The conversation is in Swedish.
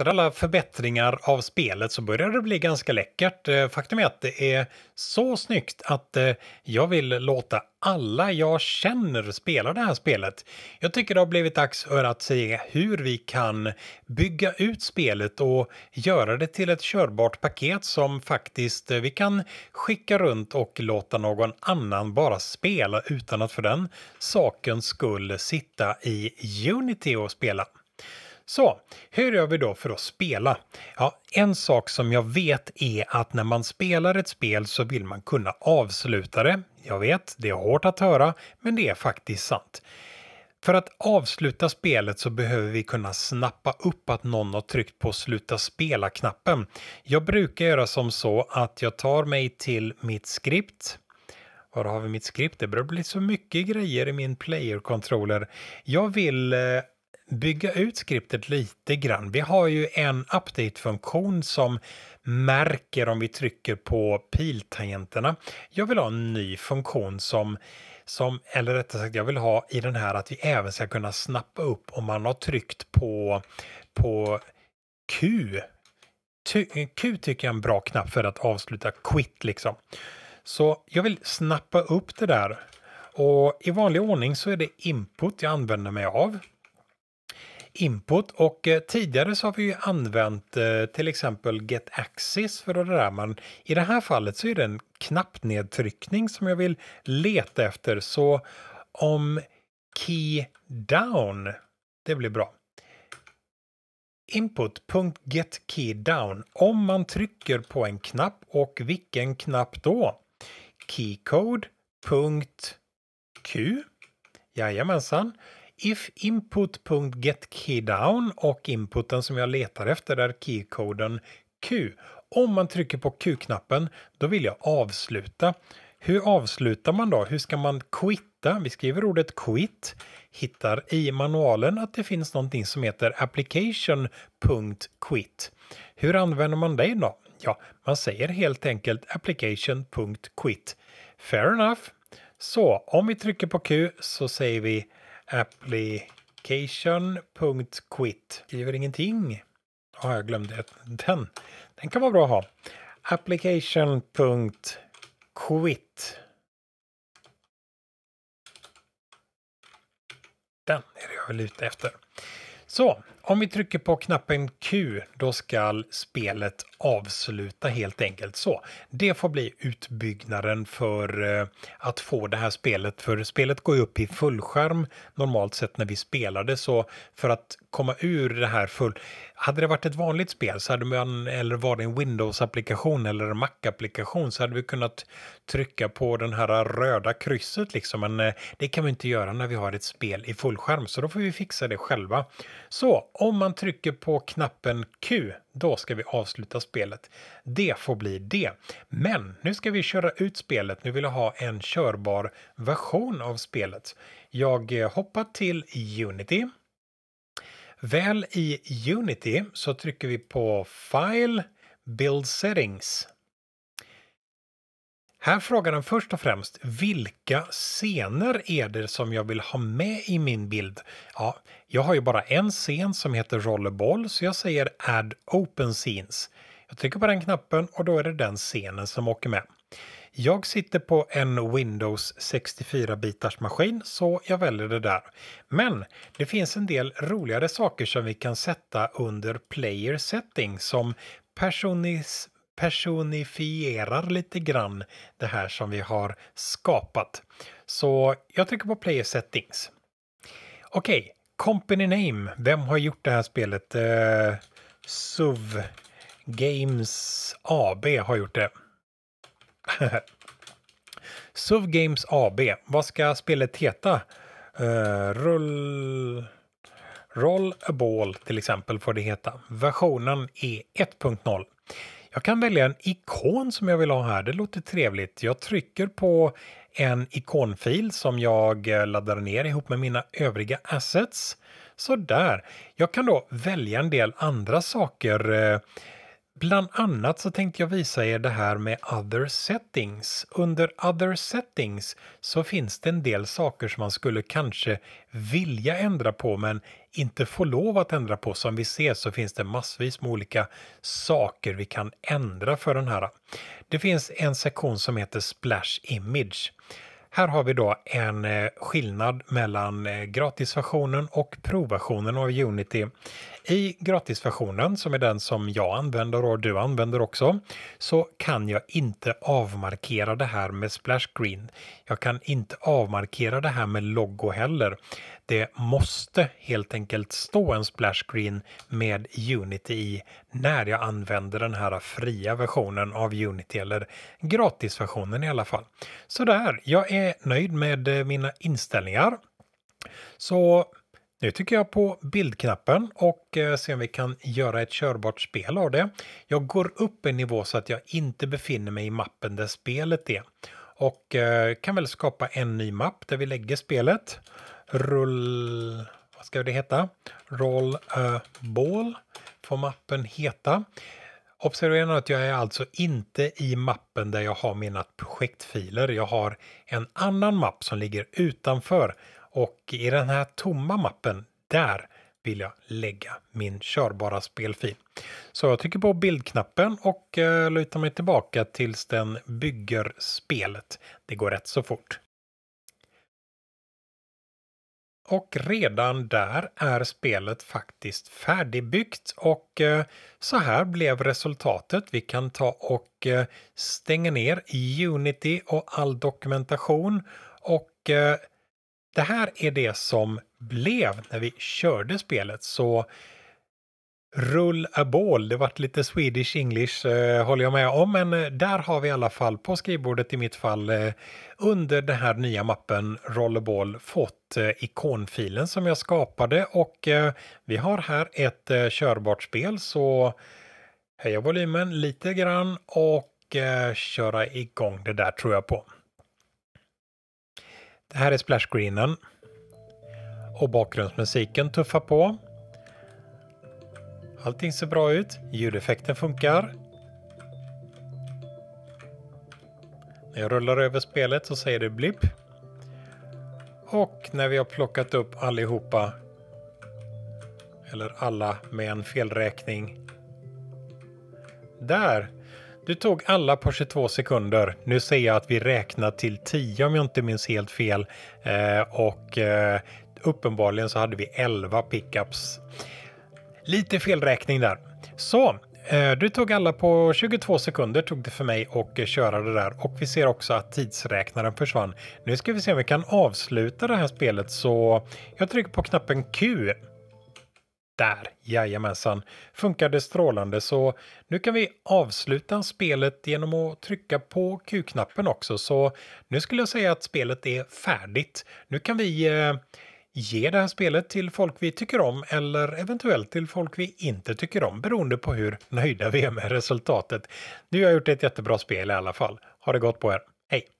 efter alla förbättringar av spelet så börjar det bli ganska läckert. Eh, faktum är att det är så snyggt att eh, jag vill låta alla jag känner spela det här spelet. Jag tycker det har blivit dags för att se hur vi kan bygga ut spelet och göra det till ett körbart paket som faktiskt eh, vi kan skicka runt och låta någon annan bara spela utan att för den sakens skull sitta i Unity och spela. Så, hur gör vi då för att spela? Ja, en sak som jag vet är att när man spelar ett spel så vill man kunna avsluta det. Jag vet, det är hårt att höra, men det är faktiskt sant. För att avsluta spelet så behöver vi kunna snappa upp att någon har tryckt på sluta spela-knappen. Jag brukar göra som så att jag tar mig till mitt skript var har vi mitt skript? Det börjar bli så mycket grejer i min player-controller. Jag vill eh, bygga ut skriptet lite grann. Vi har ju en update-funktion som märker om vi trycker på piltangenterna. Jag vill ha en ny funktion som, som eller rättare sagt, jag vill ha i den här att vi även ska kunna snappa upp om man har tryckt på, på Q. Q tycker jag är en bra knapp för att avsluta quit liksom. Så jag vill snappa upp det där. Och i vanlig ordning så är det input jag använder mig av input och eh, tidigare så har vi ju använt eh, till exempel get access för det där men i det här fallet så är det en knappnedtryckning som jag vill leta efter så om key down, det blir bra input.getKeyDown om man trycker på en knapp och vilken knapp då? Keycode.q Jajamensan if input.getkeydown och inputen som jag letar efter är keycoden Q. Om man trycker på Q-knappen då vill jag avsluta. Hur avslutar man då? Hur ska man quitta? Vi skriver ordet quit, hittar i manualen att det finns någonting som heter application.quit. Hur använder man det då? Ja, man säger helt enkelt application.quit. Fair enough. Så om vi trycker på Q så säger vi application.quit skriver ingenting. Ja, ah, jag glömde den. Den kan vara bra att ha. Application.quit. Den är det jag är ute efter. Så, om vi trycker på knappen Q då ska spelet avsluta helt enkelt så. Det får bli utbyggnaden för eh, att få det här spelet, för spelet går ju upp i fullskärm normalt sett när vi spelar det så för att komma ur det här full hade det varit ett vanligt spel så hade man, eller var det en Windows-applikation eller en Mac-applikation så hade vi kunnat trycka på den här röda krysset liksom. Men eh, det kan vi inte göra när vi har ett spel i fullskärm så då får vi fixa det själva. Så om man trycker på knappen Q då ska vi avsluta spelet. Det får bli det. Men nu ska vi köra ut spelet. Nu vill jag ha en körbar version av spelet. Jag eh, hoppar till Unity Väl i Unity så trycker vi på File, Build Settings. Här frågar den först och främst vilka scener är det som jag vill ha med i min bild? Ja, jag har ju bara en scen som heter Rollerball så jag säger Add Open Scenes. Jag trycker på den knappen och då är det den scenen som åker med. Jag sitter på en Windows 64-bitars maskin så jag väljer det där. Men det finns en del roligare saker som vi kan sätta under player setting som personis personifierar lite grann det här som vi har skapat. Så jag trycker på player settings. Okej, okay. Company Name. Vem har gjort det här spelet? Eh, SUV Games AB har gjort det. SUV Games AB, vad ska spelet heta? Uh, rull... Roll a ball till exempel får det heta. Versionen är 1.0. Jag kan välja en ikon som jag vill ha här, det låter trevligt. Jag trycker på en ikonfil som jag eh, laddar ner ihop med mina övriga assets. Så där. Jag kan då välja en del andra saker eh, Bland annat så tänkte jag visa er det här med other settings. Under other settings så finns det en del saker som man skulle kanske vilja ändra på men inte få lov att ändra på. Som vi ser så finns det massvis med olika saker vi kan ändra för den här. Det finns en sektion som heter splash image. Här har vi då en eh, skillnad mellan eh, gratisversionen och provversionen av Unity. I gratisversionen, som är den som jag använder och du använder också, så kan jag inte avmarkera det här med splash Green. Jag kan inte avmarkera det här med logo heller det måste helt enkelt stå en splash screen med Unity i när jag använder den här fria versionen av Unity eller gratisversionen i alla fall. Så där, jag är nöjd med eh, mina inställningar. Så nu trycker jag på bildknappen och eh, ser om vi kan göra ett körbart spel av det. Jag går upp en nivå så att jag inte befinner mig i mappen där spelet är och eh, kan väl skapa en ny mapp där vi lägger spelet. Rull... Vad ska det heta? Roll a ball får mappen heta. Observera nu att jag är alltså inte i mappen där jag har mina projektfiler. Jag har en annan mapp som ligger utanför och i den här tomma mappen, där vill jag lägga min körbara spelfil. Så jag trycker på bildknappen och eh, lutar mig tillbaka tills den bygger spelet. Det går rätt så fort och redan där är spelet faktiskt färdigbyggt och eh, så här blev resultatet. Vi kan ta och eh, stänga ner Unity och all dokumentation och eh, det här är det som blev när vi körde spelet. Så Rull a ball, det vart lite Swedish English eh, håller jag med om, men eh, där har vi i alla fall på skrivbordet i mitt fall eh, under den här nya mappen Rollerball fått eh, ikonfilen som jag skapade och eh, vi har här ett eh, körbart spel så höja volymen lite grann och köra igång det där tror jag på. Det här är splashscreenen och bakgrundsmusiken tuffar på. Allting ser bra ut. Ljudeffekten funkar. När jag rullar över spelet så säger det blipp. Och när vi har plockat upp allihopa, eller alla med en felräkning. Där! Du tog alla på 22 sekunder. Nu ser jag att vi räknar till 10 om jag inte minns helt fel. Eh, och eh, uppenbarligen så hade vi 11 pickups. Lite felräkning där. Så, eh, du tog alla på 22 sekunder tog det för mig att eh, köra det där och vi ser också att tidsräknaren försvann. Nu ska vi se om vi kan avsluta det här spelet så jag trycker på knappen Q. Där, jajamensan, funkade strålande så nu kan vi avsluta spelet genom att trycka på Q-knappen också så nu skulle jag säga att spelet är färdigt. Nu kan vi eh, ge det här spelet till folk vi tycker om eller eventuellt till folk vi inte tycker om beroende på hur nöjda vi är med resultatet. Nu har jag gjort ett jättebra spel i alla fall. Ha det gott på er. Hej!